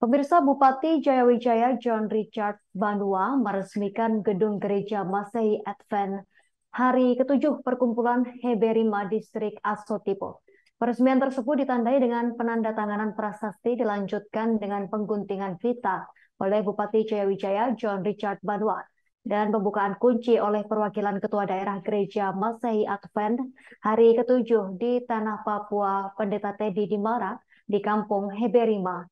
Pemirsa Bupati Jayawijaya John Richard Banua meresmikan gedung gereja Masehi Advent hari ketujuh perkumpulan Heberima Distrik Asotipo. Peresmian tersebut ditandai dengan penandatanganan prasasti dilanjutkan dengan pengguntingan vita oleh Bupati Jayawijaya John Richard Banua dan pembukaan kunci oleh perwakilan Ketua Daerah Gereja Masehi Advent hari ketujuh di Tanah Papua Pendeta Teddy Dimara di Kampung Heberima,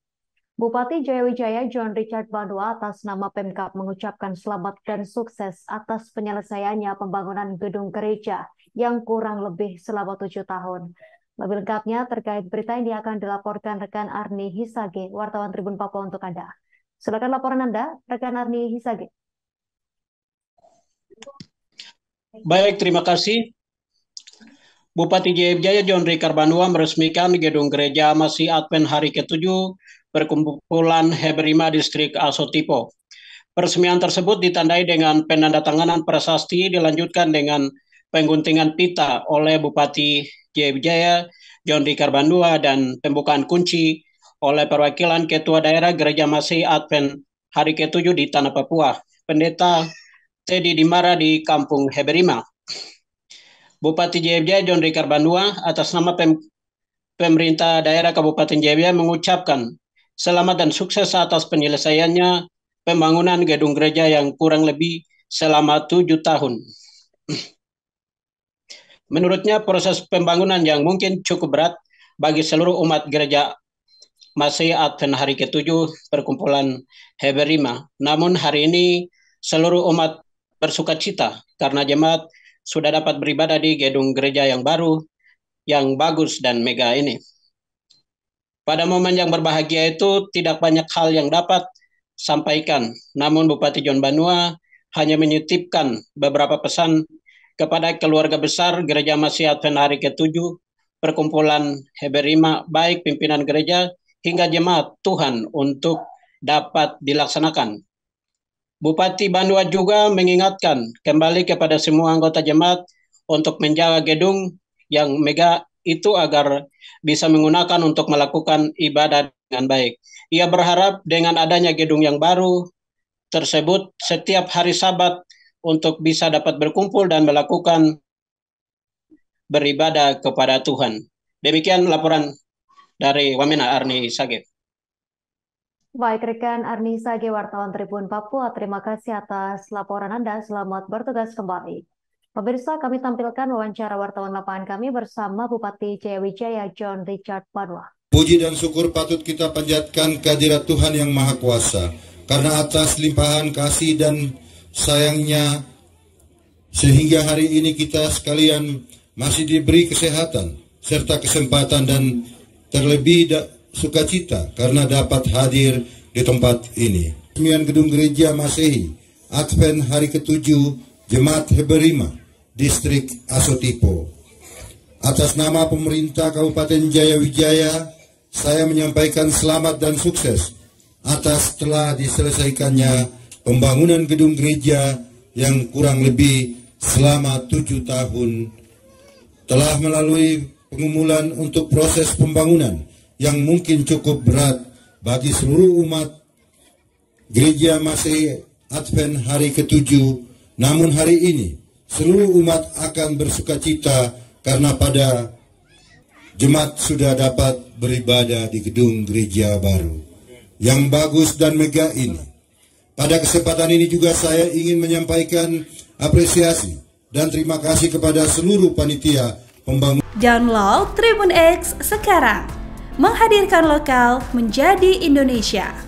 Bupati Jayawijaya John Richard Bandua atas nama Pemkap mengucapkan selamat dan sukses atas penyelesaiannya pembangunan gedung gereja yang kurang lebih selama tujuh tahun. Lebih lengkapnya terkait berita ini akan dilaporkan rekan Arni Hisage, wartawan Tribun Papua untuk Anda. Silakan laporan Anda, rekan Arni Hisage. Baik, terima kasih. Bupati Jayawijaya John Richard Bandua meresmikan gedung gereja Masih Advent hari ke-7 Perkumpulan Heberima Distrik Asotipo. Peresmian tersebut ditandai dengan penandatanganan prasasti dilanjutkan dengan pengguntingan pita oleh Bupati Jaya John D. Karbandua dan pembukaan kunci oleh perwakilan Ketua Daerah Gereja Masih Advent hari ke-7 di Tanah Papua, Pendeta Teddy Dimara di Kampung Heberima. Bupati Jaya John D. Karbandua atas nama pem pemerintah daerah Kabupaten Jaya mengucapkan Selamat dan sukses atas penyelesaiannya pembangunan gedung gereja yang kurang lebih selama tujuh tahun. Menurutnya proses pembangunan yang mungkin cukup berat bagi seluruh umat gereja Masih Advent hari ketujuh perkumpulan Heberima. Namun hari ini seluruh umat bersuka cita karena jemaat sudah dapat beribadah di gedung gereja yang baru, yang bagus dan mega ini. Pada momen yang berbahagia itu tidak banyak hal yang dapat sampaikan. Namun Bupati John Banua hanya menyutipkan beberapa pesan kepada keluarga besar Gereja Masih Advent hari ke-7, perkumpulan Heberima, baik pimpinan gereja hingga jemaat Tuhan untuk dapat dilaksanakan. Bupati Banua juga mengingatkan kembali kepada semua anggota jemaat untuk menjaga gedung yang mega itu agar bisa menggunakan untuk melakukan ibadah dengan baik. Ia berharap dengan adanya gedung yang baru tersebut setiap hari Sabat untuk bisa dapat berkumpul dan melakukan beribadah kepada Tuhan. Demikian laporan dari Wamena Arni Sage. Baik rekan Arni Sage wartawan Tribun Papua, terima kasih atas laporan Anda. Selamat bertugas kembali. Pemirsa, kami tampilkan wawancara wartawan lapangan kami bersama Bupati Jayawijaya John Richard Padua. Puji dan syukur patut kita panjatkan kehadirat Tuhan yang Maha Kuasa, karena atas limpahan kasih dan sayangnya, sehingga hari ini kita sekalian masih diberi kesehatan, serta kesempatan dan terlebih da sukacita karena dapat hadir di tempat ini. Kemian Gedung Gereja Masehi, Advent hari ketujuh Jemaat Heberima, Distrik Asotipo. Atas nama pemerintah Kabupaten Jaya Wijaya, saya menyampaikan selamat dan sukses atas telah diselesaikannya pembangunan gedung gereja yang kurang lebih selama tujuh tahun telah melalui pengumulan untuk proses pembangunan yang mungkin cukup berat bagi seluruh umat gereja Masih Advent hari ketujuh namun hari ini seluruh umat akan bersuka cita karena pada jemaat sudah dapat beribadah di gedung gereja baru yang bagus dan megah ini. Pada kesempatan ini juga saya ingin menyampaikan apresiasi dan terima kasih kepada seluruh panitia pembangun. Download Tribun X sekarang. Menghadirkan lokal menjadi Indonesia.